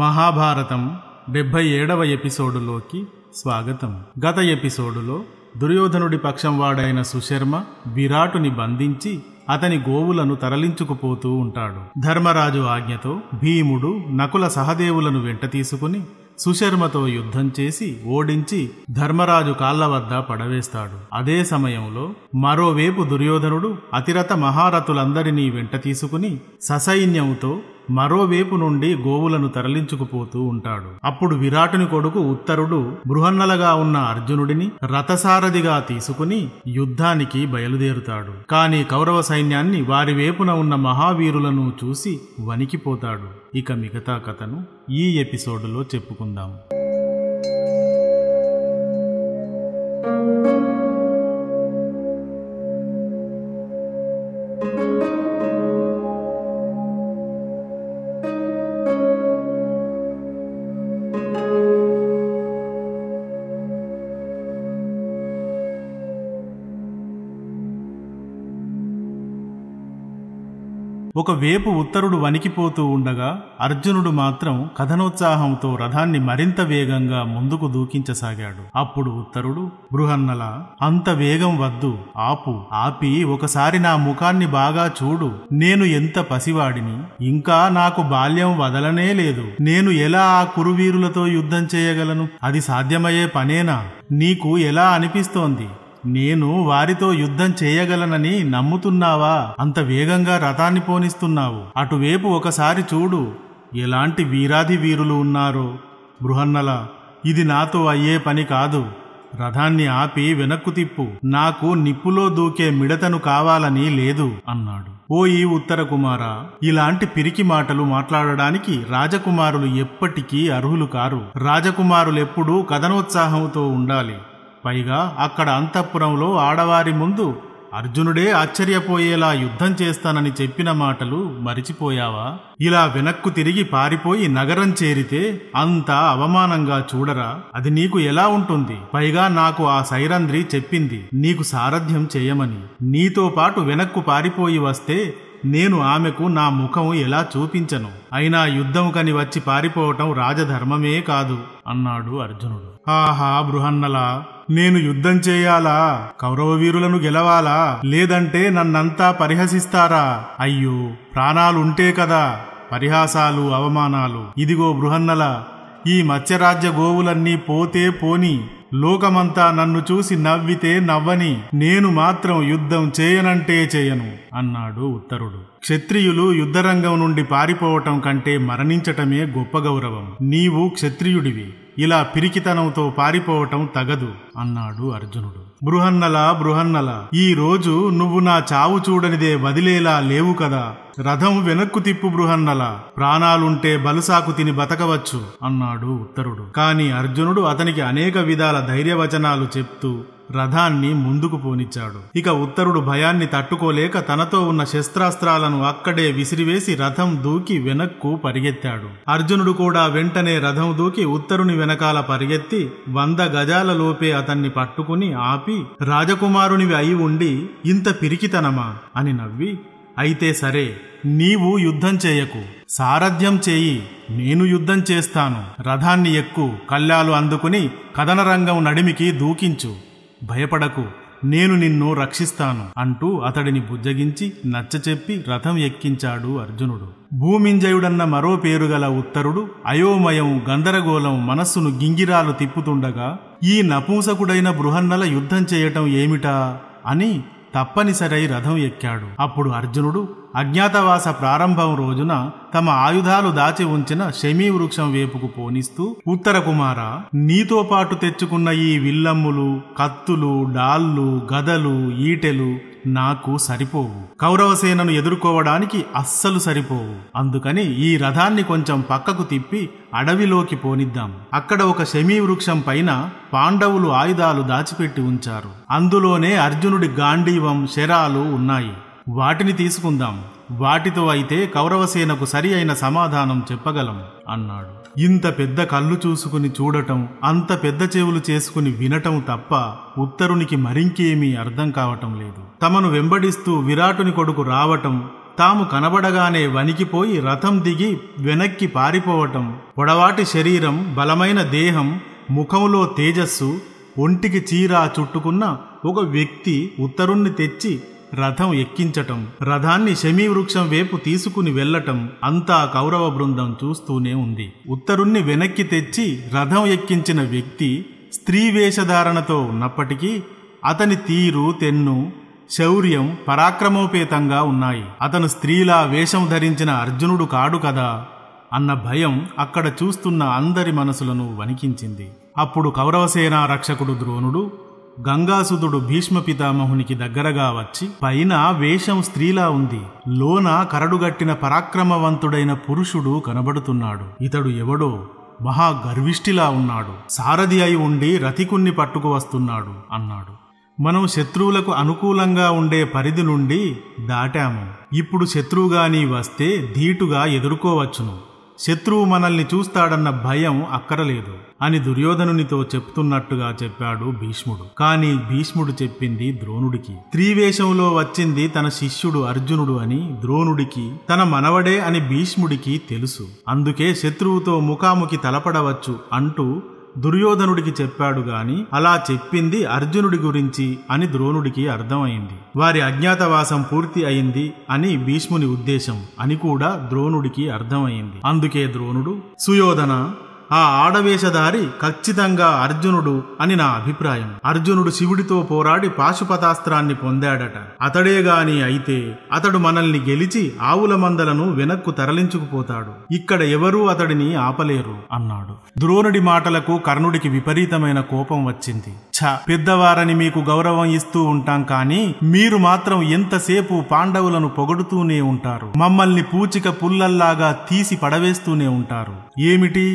మహాభారతం డెబ్భై ఏడవ ఎపిసోడులోకి స్వాగతం గత ఎపిసోడులో దుర్యోధనుడి పక్షం వాడైన సుశర్మ విరాటుని బంధించి అతని గోవులను తరలించుకుపోతూ ఉంటాడు ధర్మరాజు ఆజ్ఞతో భీముడు నకుల సహదేవులను వెంట తీసుకుని సుశర్మతో యుద్ధం చేసి ఓడించి ధర్మరాజు కాళ్ల వద్ద పడవేస్తాడు అదే సమయంలో మరోవైపు దుర్యోధనుడు అతిరథ మహారథులందరినీ వెంట తీసుకుని ససైన్యంతో మరోవైపు నుండి గోవులను తరలించుకుపోతూ ఉంటాడు అప్పుడు విరాటుని కొడుకు ఉత్తరుడు బృహన్నలగా ఉన్న అర్జునుడిని రథసారథిగా తీసుకుని యుద్ధానికి బయలుదేరుతాడు కాని కౌరవ సైన్యాన్ని వారి వైపున ఉన్న మహావీరులను చూసి వణికిపోతాడు ఇక మిగతా కథను ఈ ఎపిసోడ్లో చెప్పుకుందాం ఒకవేపు ఉత్తరుడు వణికిపోతూ ఉండగా అర్జునుడు మాత్రం కథనోత్సాహంతో రథాన్ని మరింత వేగంగా ముందుకు దూకించసాగాడు అప్పుడు ఉత్తరుడు బృహన్నల అంత వేగం వద్దు ఆపు ఆపి ఒకసారి నా ముఖాన్ని బాగా చూడు నేను ఎంత పసివాడిని ఇంకా నాకు బాల్యం వదలనే లేదు నేను ఎలా ఆ కురువీరులతో యుద్ధం చేయగలను అది సాధ్యమయ్యే పనేనా నీకు ఎలా అనిపిస్తోంది నేను వారితో యుద్ధం చేయగలనని నమ్ముతున్నావా అంత వేగంగా రథాన్ని పోనిస్తున్నావు అటువైపు ఒకసారి చూడు ఎలాంటి వీరాధి వీరులు ఉన్నారో బృహన్నల ఇది నాతో అయ్యే పని కాదు రథాన్ని ఆపి వెనక్కు తిప్పు నాకు నిప్పులో దూకే మిడతను కావాలని లేదు అన్నాడు ఓయి ఉత్తర కుమార ఇలాంటి పిరికి మాటలు మాట్లాడడానికి రాజకుమారులు ఎప్పటికీ అర్హులు కారు రాజకుమారులెప్పుడూ కథనోత్సాహంతో ఉండాలి పైగా అక్కడ అంతఃపురంలో ఆడవారి ముందు అర్జునుడే ఆశ్చర్యపోయేలా యుద్ధం చేస్తానని చెప్పిన మాటలు మరిచిపోయావా ఇలా వెనక్కు తిరిగి పారిపోయి నగరం చేరితే అంతా అవమానంగా చూడరా అది నీకు ఎలా ఉంటుంది పైగా నాకు ఆ సైరంధ్రి చెప్పింది నీకు సారథ్యం చేయమని నీతో పాటు వెనక్కు పారిపోయి వస్తే నేను ఆమెకు నా ముఖం ఎలా చూపించను అయినా యుద్ధం కని వచ్చి పారిపోవటం రాజధర్మమే కాదు అన్నాడు అర్జునుడు ఆహా బృహన్నలా నేను యుద్ధం చేయాలా కౌరవ వీరులను గెలవాలా లేదంటే నన్నంతా పరిహసిస్తారా అయ్యో ప్రాణాలుంటే కదా పరిహాసాలు అవమానాలు ఇదిగో బృహన్నల ఈ మత్స్యరాజ్య గోవులన్నీ పోతే పోని లోకమంతా నన్ను చూసి నవ్వితే నవ్వని నేను మాత్రం యుద్ధం చేయనంటే చేయను అన్నాడు ఉత్తరుడు క్షత్రియులు యుద్ధరంగం నుండి పారిపోవటం కంటే మరణించటమే గొప్ప గౌరవం నీవు క్షత్రియుడివి ఇలా పిరికితనంతో పారిపోవటం తగదు అన్నాడు అర్జునుడు బృహన్నల బృహన్నల ఈ రోజు నువ్వు నా చావు చూడనిదే వదిలేలా లేవు కదా రథం వెనక్కు తిప్పు బృహన్నల ప్రాణాలుంటే బలుసాకు తిని బతకవచ్చు అన్నాడు ఉత్తరుడు కాని అర్జునుడు అతనికి అనేక విధాల ధైర్యవచనాలు చెప్తూ రథాన్ని ముందుకు పోనిచ్చాడు ఇక ఉత్తరుడు భయాన్ని తట్టుకోలేక తనతో ఉన్న శస్త్రాస్త్రాలను అక్కడే విసిరివేసి రథం దూకి వెనక్కు పరిగెత్తాడు అర్జునుడు కూడా వెంటనే రథం దూకి ఉత్తరుని వెనకాల పరిగెత్తి వంద గజాల లోపే అతన్ని పట్టుకుని ఆపి రాజకుమారునివి అయి ఉండి ఇంత పిరికితనమా అని నవ్వి అయితే సరే నీవు యుద్ధం చేయకు సారథ్యం చేయి నేను యుద్ధం చేస్తాను రథాన్ని ఎక్కు కళ్ళాలు అందుకుని కథనరంగం నడిమికి దూకించు భయపడకు నేను నిన్ను రక్షిస్తాను అంటూ అతడిని బుజ్జగించి నచ్చచెప్పి రథం ఎక్కించాడు అర్జునుడు భూమింజయుడన్న మరో పేరుగల ఉత్తరుడు అయోమయం గందరగోళం మనస్సును గింగిరాలు తిప్పుతుండగా ఈ నపూంసకుడైన బృహన్నల యుద్ధం చేయటం ఏమిటా అని తప్పనిసరై రథం ఎక్కాడు అప్పుడు అర్జునుడు అజ్ఞాతవాస ప్రారంభం రోజున తమ ఆయుధాలు దాచి ఉంచిన శమీ వృక్షం వేపుకు పోనిస్తూ ఉత్తర కుమార నీతో పాటు తెచ్చుకున్న ఈ విల్లమ్ములు కత్తులు డాళ్ళు గదలు ఈటెలు నాకు సరిపోవు కౌరవసేనను ఎదుర్కోవడానికి అస్సలు సరిపోవు అందుకని ఈ రథాన్ని కొంచెం పక్కకు తిప్పి అడవిలోకి పోనిద్దాం అక్కడ ఒక శమీ వృక్షం పైన పాండవులు ఆయుధాలు దాచిపెట్టి ఉంచారు అందులోనే అర్జునుడి గాంధీవం శరాలు ఉన్నాయి వాటిని తీసుకుందాం వాటితో అయితే కౌరవసేనకు సరి అయిన సమాధానం చెప్పగలం అన్నాడు ఇంత పెద్ద కళ్ళు చూసుకుని చూడటం అంత పెద్ద చెవులు చేసుకుని వినటం తప్ప ఉత్తరునికి మరింకేమీ అర్థం కావటం లేదు తమను వెంబడిస్తూ విరాటుని కొడుకు రావటం తాము కనబడగానే వణికిపోయి రథం దిగి వెనక్కి పారిపోవటం పొడవాటి శరీరం బలమైన దేహం ముఖంలో తేజస్సు ఒంటికి చీరా చుట్టుకున్న ఒక వ్యక్తి ఉత్తరుణ్ణి తెచ్చి రథం ఎక్కించటం రథాన్ని శమీవృక్షం వైపు తీసుకుని వెళ్లటం అంతా కౌరవ బృందం చూస్తూనే ఉంది ఉత్తరుణ్ణి వెనక్కి తెచ్చి రథం ఎక్కించిన వ్యక్తి స్త్రీ వేషధారణతో ఉన్నప్పటికీ అతని తీరు తెన్ను శౌర్యం పరాక్రమోపేతంగా ఉన్నాయి అతను స్త్రీలా వేషం ధరించిన అర్జునుడు కాడు కదా అన్న భయం అక్కడ చూస్తున్న అందరి మనసులను వణికించింది అప్పుడు కౌరవసేనా రక్షకుడు ద్రోణుడు గంగాసుదుడు భీష్మ పితామహునికి దగ్గరగా వచ్చి పైన వేషం స్త్రీలా ఉంది లోన కరడుగట్టిన పరాక్రమవంతుడైన పురుషుడు కనబడుతున్నాడు ఇతడు ఎవడో మహా గర్విష్ఠిలా ఉన్నాడు సారథి అయి ఉండి రతికుణ్ణి పట్టుకు వస్తున్నాడు అన్నాడు మనం శత్రువులకు అనుకూలంగా ఉండే పరిధి నుండి దాటాము ఇప్పుడు శత్రువుగాని వస్తే ధీటుగా ఎదుర్కోవచ్చును శత్రువు మనల్ని చూస్తాడన్న భయం అక్కరలేదు అని దుర్యోధనునితో చెప్తున్నట్టుగా చెప్పాడు భీష్ముడు కాని భీష్ముడు చెప్పింది ద్రోణుడికి త్రివేషంలో వచ్చింది తన శిష్యుడు అర్జునుడు అని ద్రోణుడికి తన మనవడే అని భీష్ముడికి తెలుసు అందుకే శత్రువుతో ముఖాముఖి తలపడవచ్చు అంటూ దుర్యోధనుడికి చెప్పాడు గాని అలా చెప్పింది అర్జునుడి గురించి అని ద్రోణుడికి అర్థమైంది వారి అజ్ఞాతవాసం పూర్తి అయింది అని భీష్ముని ఉద్దేశం అని కూడా ద్రోణుడికి అర్థమైంది అందుకే ద్రోణుడు సుయోధన ఆ ఆడవేషధారి ఖచ్చితంగా అర్జునుడు అని నా అభిప్రాయం అర్జునుడు శివుడితో పోరాడి పాశుపతాస్త్రాన్ని పొందాడట అతడే గాని అయితే అతడు మనల్ని గెలిచి ఆవుల మందలను వెనక్కు తరలించుకుపోతాడు ఇక్కడ ఎవరూ అతడిని ఆపలేరు అన్నాడు ద్రోణుడి మాటలకు కర్ణుడికి విపరీతమైన కోపం వచ్చింది ఛ పెద్దవారని మీకు గౌరవం ఇస్తూ ఉంటాం కానీ మీరు మాత్రం ఎంతసేపు పాండవులను పొగడుతూనే ఉంటారు మమ్మల్ని పూచిక పుల్లల్లాగా తీసి పడవేస్తూనే ఉంటారు ఏమిటి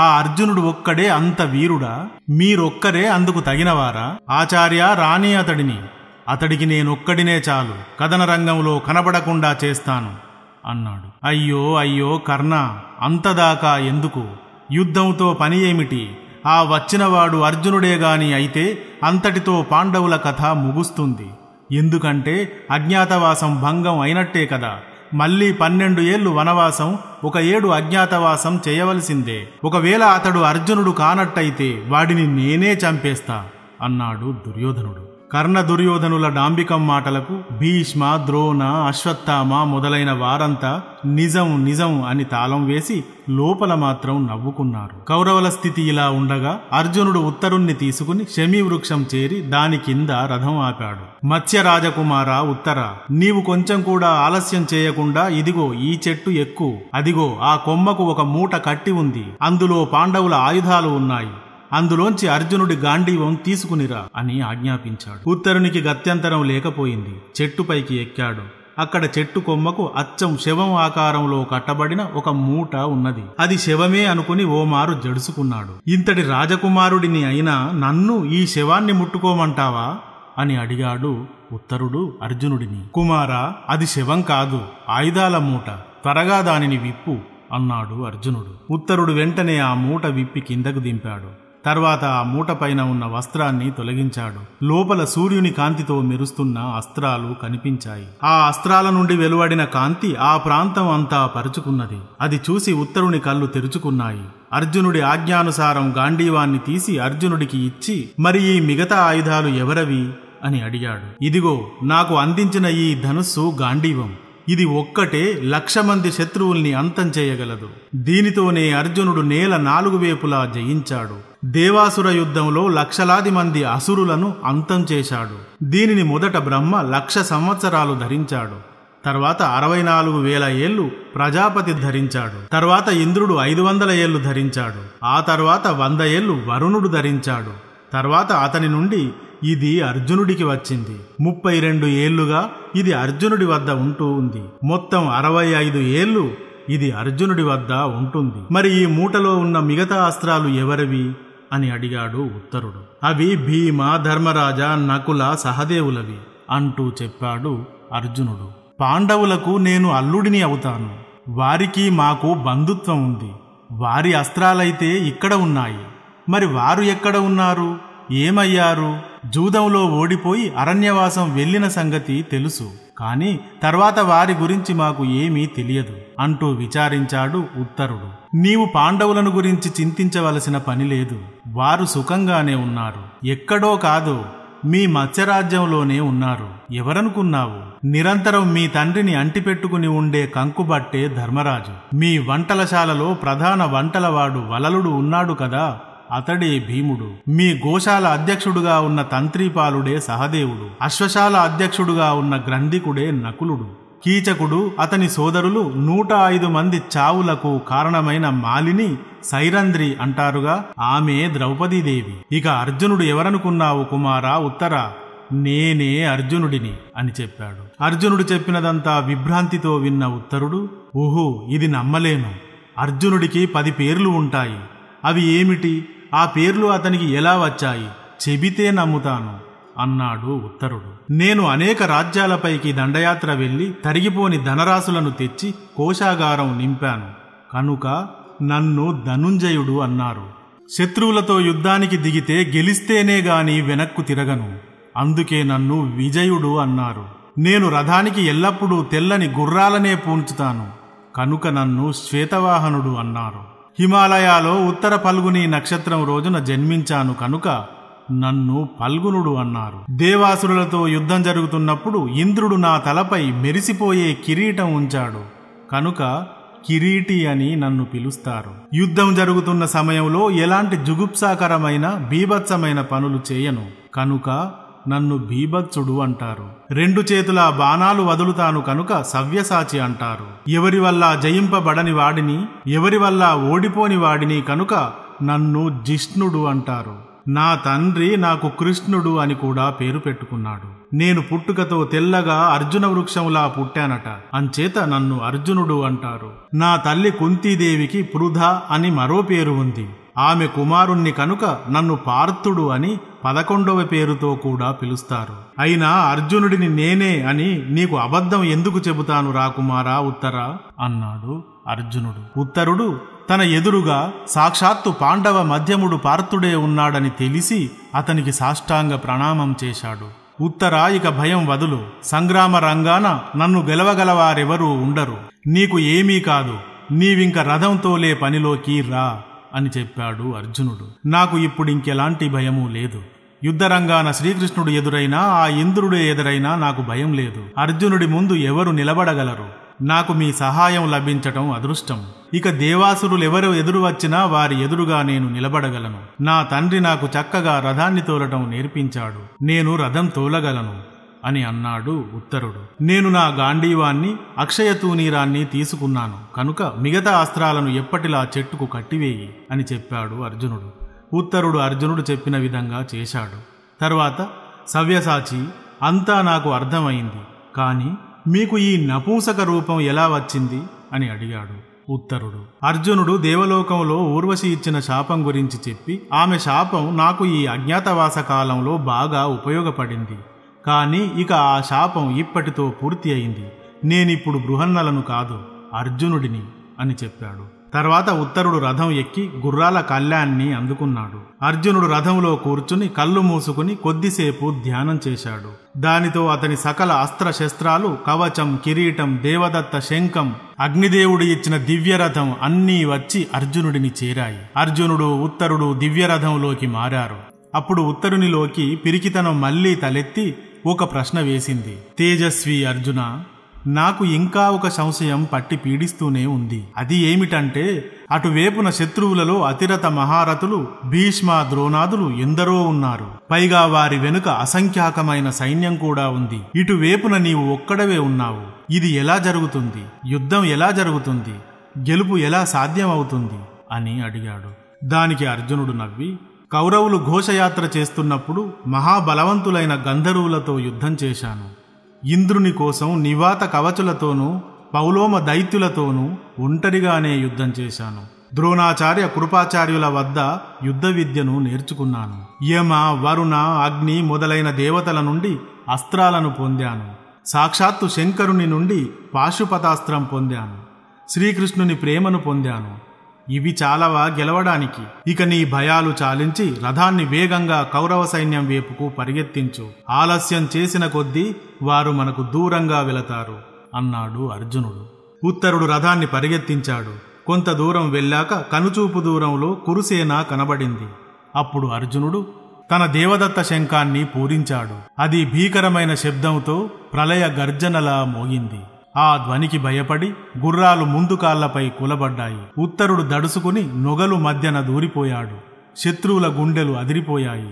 ఆ అర్జునుడు ఒక్కడే అంత వీరుడా మీరొక్కరే అందుకు తగినవారా ఆచార్య రాని అతడిని అతడికి నేనొక్కడినే చాలు కథన రంగంలో కనబడకుండా చేస్తాను అన్నాడు అయ్యో అయ్యో కర్ణ అంతదాకా ఎందుకు యుద్ధంతో పని ఏమిటి ఆ వచ్చినవాడు అర్జునుడే గాని అయితే అంతటితో పాండవుల కథ ముగుస్తుంది ఎందుకంటే అజ్ఞాతవాసం భంగం అయినట్టే కదా మళ్ళీ పన్నెండు ఏళ్లు వనవాసం ఒక ఏడు అజ్ఞాతవాసం చేయవలసిందే ఒకవేళ అతడు అర్జునుడు కానట్టయితే వాడిని నేనే చంపేస్తా అన్నాడు దుర్యోధనుడు కర్ణ దుర్యోధనుల డాంబికం మాటలకు భీష్మ ద్రోణ అశ్వత్థామ మొదలైన వారంతా నిజం నిజం అని తాళం వేసి లోపల మాత్రం నవ్వుకున్నారు కౌరవల స్థితి ఇలా ఉండగా అర్జునుడు ఉత్తరుణ్ణి తీసుకుని శమీ వృక్షం చేరి దాని కింద రథం ఆపాడు మత్స్య రాజకుమార ఉత్తర నీవు కొంచెం కూడా ఆలస్యం చేయకుండా ఇదిగో ఈ చెట్టు ఎక్కు అదిగో ఆ కొమ్మకు ఒక మూట కట్టి ఉంది అందులో పాండవుల ఆయుధాలు ఉన్నాయి అందులోంచి అర్జునుడి గాంధీవం తీసుకునిరా అని ఆజ్ఞాపించాడు ఉత్తరునికి గత్యంతరం లేకపోయింది చెట్టుపైకి ఎక్కాడు అక్కడ చెట్టు కొమ్మకు అచ్చం శవం ఆకారంలో కట్టబడిన ఒక మూట ఉన్నది అది శవమే అనుకుని ఓమారు జడుసుకున్నాడు ఇంతటి రాజకుమారుడిని అయినా నన్ను ఈ శవాన్ని ముట్టుకోమంటావా అని అడిగాడు ఉత్తరుడు అర్జునుడిని కుమారా అది శవం కాదు ఆయుధాల మూట త్వరగా దానిని విప్పు అన్నాడు అర్జునుడు ఉత్తరుడు వెంటనే ఆ మూట విప్పి కిందకు దింపాడు తర్వాత ఆ మూటపైన ఉన్న వస్త్రాన్ని తొలగించాడు లోపల సూర్యుని కాంతితో మెరుస్తున్న అస్త్రాలు కనిపించాయి ఆ అస్త్రాల నుండి వెలువడిన కాంతి ఆ ప్రాంతం అంతా పరుచుకున్నది అది చూసి ఉత్తరుని కళ్ళు తెరుచుకున్నాయి అర్జునుడి ఆజ్ఞానుసారం గాంధీవాన్ని తీసి అర్జునుడికి ఇచ్చి మరి ఈ మిగతా ఆయుధాలు ఎవరవి అని అడిగాడు ఇదిగో నాకు అందించిన ఈ ధనుస్సు గాంధీవం ఇది ఒక్కటే లక్ష మంది శత్రువుల్ని అంతం చేయగలదు దీనితోనే అర్జునుడు నేల నాలుగు వేపులా జయించాడు దేవాసుర యుద్ధంలో లక్షలాది మంది అసురులను అంతం చేశాడు దీనిని మొదట బ్రహ్మ లక్ష సంవత్సరాలు ధరించాడు తర్వాత అరవై నాలుగు వేల ఏళ్ళు ప్రజాపతి ధరించాడు తర్వాత ఇంద్రుడు ఐదు వందల ఏళ్ళు ధరించాడు ఆ తర్వాత వంద ఏళ్ళు వరుణుడు ధరించాడు తర్వాత అతని నుండి ఇది అర్జునుడికి వచ్చింది ముప్పై రెండు ఏళ్లుగా ఇది అర్జునుడి వద్ద ఉంటూ ఉంది మొత్తం అరవై ఐదు ఏళ్ళు ఇది అర్జునుడి వద్ద ఉంటుంది మరి ఈ మూటలో ఉన్న మిగతా అస్త్రాలు ఎవరివి అని అడిగాడు ఉత్తరుడు అవి భీమ ధర్మరాజ నకుల సహదేవులవి అంటూ చెప్పాడు అర్జునుడు పాండవులకు నేను అల్లుడిని అవుతాను వారికి మాకు బంధుత్వం ఉంది వారి అస్త్రాలైతే ఇక్కడ ఉన్నాయి మరి వారు ఎక్కడ ఉన్నారు ఏమయ్యారు జూదంలో ఓడిపోయి అరణ్యవాసం వెళ్లిన సంగతి తెలుసు కాని తర్వాత వారి గురించి మాకు ఏమీ తెలియదు అంటూ విచారించాడు ఉత్తరుడు నీవు పాండవులను గురించి చింతించవలసిన పని లేదు వారు సుఖంగానే ఉన్నారు ఎక్కడో కాదు మీ మత్స్యరాజ్యంలోనే ఉన్నారు ఎవరనుకున్నావు నిరంతరం మీ తండ్రిని అంటిపెట్టుకుని ఉండే కంకుబట్టే ధర్మరాజు మీ వంటలశాలలో ప్రధాన వంటలవాడు వలలుడు ఉన్నాడు కదా అతడే భీముడు మీ గోశాల అధ్యక్షుడుగా ఉన్న తంత్రిపాలుడే సహదేవుడు అశ్వశాల అధ్యక్షుడుగా ఉన్న గ్రంథికుడే నకులుడు కీచకుడు అతని సోదరులు నూట ఐదు మంది చావులకు కారణమైన మాలిని సైరంధ్రి అంటారుగా ఆమె ద్రౌపదీదేవి ఇక అర్జునుడు ఎవరనుకున్నావు కుమారా ఉత్తరా నేనే అర్జునుడిని అని చెప్పాడు అర్జునుడు చెప్పినదంతా విభ్రాంతితో విన్న ఉత్తరుడు ఊహు ఇది నమ్మలేను అర్జునుడికి పది పేర్లు ఉంటాయి అవి ఏమిటి ఆ పేర్లు అతనికి ఎలా వచ్చాయి చెబితే నమ్ముతాను అన్నాడు ఉత్తరుడు నేను అనేక రాజ్యాలపైకి దండయాత్ర వెళ్ళి తరిగిపోని ధనరాశులను తెచ్చి కోశాగారం నింపాను కనుక నన్ను ధనుంజయుడు అన్నారు శత్రువులతో యుద్ధానికి దిగితే గెలిస్తేనే గాని వెనక్కు తిరగను అందుకే నన్ను విజయుడు అన్నారు నేను రథానికి ఎల్లప్పుడూ తెల్లని గుర్రాలనే పూంచుతాను కనుక నన్ను శ్వేతవాహనుడు అన్నారు హిమాలయాలో ఉత్తర పల్గుని నక్షత్రం రోజున జన్మించాను కనుక నన్ను పల్గునుడు అన్నారు దేవాసురులతో యుద్ధం జరుగుతున్నప్పుడు ఇంద్రుడు నా తలపై మెరిసిపోయే కిరీటం ఉంచాడు కనుక కిరీటి అని నన్ను పిలుస్తారు యుద్ధం జరుగుతున్న సమయంలో ఎలాంటి జుగుప్సాకరమైన బీభత్సమైన పనులు చేయను కనుక నన్ను భీభత్సుడు అంటారు రెండు చేతుల బాణాలు వదులుతాను కనుక సవ్యసాచి అంటారు ఎవరి వల్ల జయింపబడని వాడిని ఎవరి వల్ల ఓడిపోని వాడిని కనుక నన్ను జిష్ణుడు అంటారు నా తండ్రి నాకు కృష్ణుడు అని కూడా పేరు పెట్టుకున్నాడు నేను పుట్టుకతో తెల్లగా అర్జున వృక్షములా పుట్టానట అంచేత నన్ను అర్జునుడు అంటారు నా తల్లి కుంతీదేవికి పృధ అని మరో పేరు ఉంది ఆమె కుమారుణ్ణి కనుక నన్ను పార్థుడు అని పదకొండవ పేరుతో కూడా పిలుస్తారు అయినా అర్జునుడిని నేనే అని నీకు అబద్ధం ఎందుకు చెబుతాను రాకుమారా ఉత్తరా అన్నాడు అర్జునుడు ఉత్తరుడు తన ఎదురుగా సాక్షాత్తు పాండవ మధ్యముడు పార్థుడే ఉన్నాడని తెలిసి అతనికి సాష్టాంగ ప్రణామం చేశాడు ఉత్తర ఇక భయం వదులు సంగ్రామ రంగాన నన్ను గెలవగలవారెవరూ ఉండరు నీకు ఏమీ కాదు నీవింక రథంతోలే పనిలోకి రా అని చెప్పాడు అర్జునుడు నాకు ఇప్పుడు ఇంకెలాంటి భయమూ లేదు యుద్ధరంగాన శ్రీకృష్ణుడు ఎదురైనా ఆ ఇంద్రుడు ఎదురైనా నాకు భయం లేదు అర్జునుడి ముందు ఎవరు నిలబడగలరు నాకు మీ సహాయం లభించటం అదృష్టం ఇక దేవాసురులెవరు ఎదురు వచ్చినా వారి ఎదురుగా నేను నిలబడగలను నా తండ్రి నాకు చక్కగా రథాన్ని తోలటం నేర్పించాడు నేను రథం తోలగలను అని అన్నాడు ఉత్తరుడు నేను నా గాంధీవాన్ని అక్షయ తీసుకున్నాను కనుక మిగతా అస్త్రాలను ఎప్పటిలా చెట్టుకు కట్టివేయి అని చెప్పాడు అర్జునుడు ఉత్తరుడు అర్జునుడు చెప్పిన విధంగా చేశాడు తర్వాత సవ్యసాచి అంతా నాకు అర్థమైంది కానీ మీకు ఈ నపూంసక రూపం ఎలా వచ్చింది అని అడిగాడు ఉత్తరుడు అర్జునుడు దేవలోకంలో ఊర్వశి ఇచ్చిన శాపం గురించి చెప్పి ఆమె శాపం నాకు ఈ అజ్ఞాతవాస కాలంలో బాగా ఉపయోగపడింది కానీ ఇక ఆ శాపం ఇప్పటితో పూర్తి అయింది నేనిప్పుడు బృహన్నలను కాదు అర్జునుడిని అని చెప్పాడు తర్వాత ఉత్తరుడు రథం ఎక్కి గుర్రాల కళ్యాణ్ణి అందుకున్నాడు అర్జునుడు రథంలో కూర్చుని కళ్ళు మూసుకుని కొద్దిసేపు ధ్యానం చేశాడు దానితో అతని సకల అస్త్రశస్త్రాలు కవచం కిరీటం దేవదత్త శంఖం అగ్నిదేవుడు ఇచ్చిన దివ్యరథం అన్నీ వచ్చి అర్జునుడిని చేరాయి అర్జునుడు ఉత్తరుడు దివ్యరథంలోకి మారారు అప్పుడు ఉత్తరునిలోకి పిరికితనం మళ్లీ తలెత్తి ఒక ప్రశ్న వేసింది తేజస్వి అర్జున నాకు ఇంకా ఒక సంశయం పట్టి పీడిస్తూనే ఉంది అది ఏమిటంటే అటువేపున శత్రువులలో అతిరథ మహారథులు భీష్మ ద్రోణాదులు ఎందరో ఉన్నారు పైగా వారి వెనుక అసంఖ్యాకమైన సైన్యం కూడా ఉంది ఇటువేపున నీవు ఒక్కడవే ఉన్నావు ఇది ఎలా జరుగుతుంది యుద్ధం ఎలా జరుగుతుంది గెలుపు ఎలా సాధ్యమవుతుంది అని అడిగాడు దానికి అర్జునుడు నవ్వి కౌరవులు ఘోషయాత్ర చేస్తున్నప్పుడు మహాబలవంతులైన గంధర్వులతో యుద్ధం చేశాను ఇంద్రుని కోసం నివాత కవచులతోనూ పౌలోమ దైత్యులతోనూ ఒంటరిగానే యుద్ధం చేశాను ద్రోణాచార్య కృపాచార్యుల వద్ద యుద్ధ విద్యను నేర్చుకున్నాను యమ వరుణ అగ్ని మొదలైన దేవతల నుండి అస్త్రాలను పొందాను సాక్షాత్తు శంకరుని నుండి పాశుపతాస్త్రం పొందాను శ్రీకృష్ణుని ప్రేమను పొందాను ఇవి చాలవా గెలవడానికి ఇక నీ భయాలు చాలించి రథాన్ని వేగంగా కౌరవ సైన్యం వైపుకు పరిగెత్తించు ఆలస్యం చేసిన కొద్దీ వారు మనకు దూరంగా వెళతారు అన్నాడు అర్జునుడు ఉత్తరుడు రథాన్ని పరిగెత్తించాడు కొంత దూరం వెళ్ళాక కనుచూపు దూరంలో కురుసేన కనబడింది అప్పుడు అర్జునుడు తన దేవదత్త శంఖాన్ని పూరించాడు అది భీకరమైన శబ్దంతో ప్రళయ గర్జనలా మోగింది ఆ ధ్వనికి భయపడి గుర్రాలు ముందు కాళ్లపై కులబడ్డాయి ఉత్తరుడు దడుసుకుని నొగలు మధ్యన దూరిపోయాడు శత్రువుల గుండెలు అదిరిపోయాయి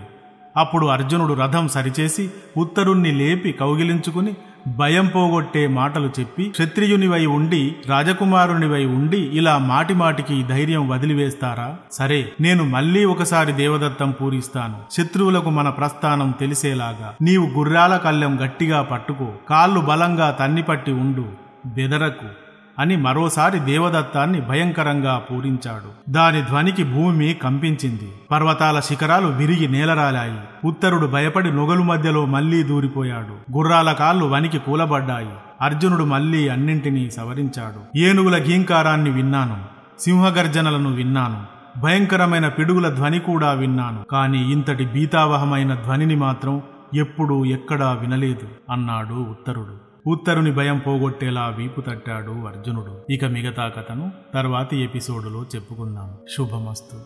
అప్పుడు అర్జునుడు రథం సరిచేసి ఉత్తరుణ్ణి లేపి కౌగిలించుకుని భయం పోగొట్టే మాటలు చెప్పి క్షత్రియునివై ఉండి రాజకుమారునివై ఉండి ఇలా మాటిమాటికి ధైర్యం వదిలివేస్తారా సరే నేను మళ్లీ ఒకసారి దేవదత్తం పూరిస్తాను శత్రువులకు మన ప్రస్థానం తెలిసేలాగా నీవు గుర్రాల కళ్ళెం గట్టిగా పట్టుకో కాళ్ళు బలంగా తన్నిపట్టి ఉండు బెదరకు అని మరోసారి దేవదత్తాన్ని భయంకరంగా పూరించాడు దాని ధ్వనికి భూమి కంపించింది పర్వతాల శిఖరాలు విరిగి నేలరాలాయి ఉత్తరుడు భయపడి నొగలు మధ్యలో మళ్లీ దూరిపోయాడు గుర్రాల కాళ్ళు వనికి కూలబడ్డాయి అర్జునుడు మళ్లీ అన్నింటినీ సవరించాడు ఏనుగుల గీంకారాన్ని విన్నాను సింహగర్జనలను విన్నాను భయంకరమైన పిడుగుల ధ్వని కూడా విన్నాను కానీ ఇంతటి బీతావహమైన ధ్వనిని మాత్రం ఎప్పుడూ ఎక్కడా వినలేదు అన్నాడు ఉత్తరుడు ఉత్తరుని భయం పోగొట్టేలా వీపు తట్టాడు అర్జునుడు ఇక మిగతా కథను తర్వాతి ఎపిసోడులో చెప్పుకుందాం శుభమస్తు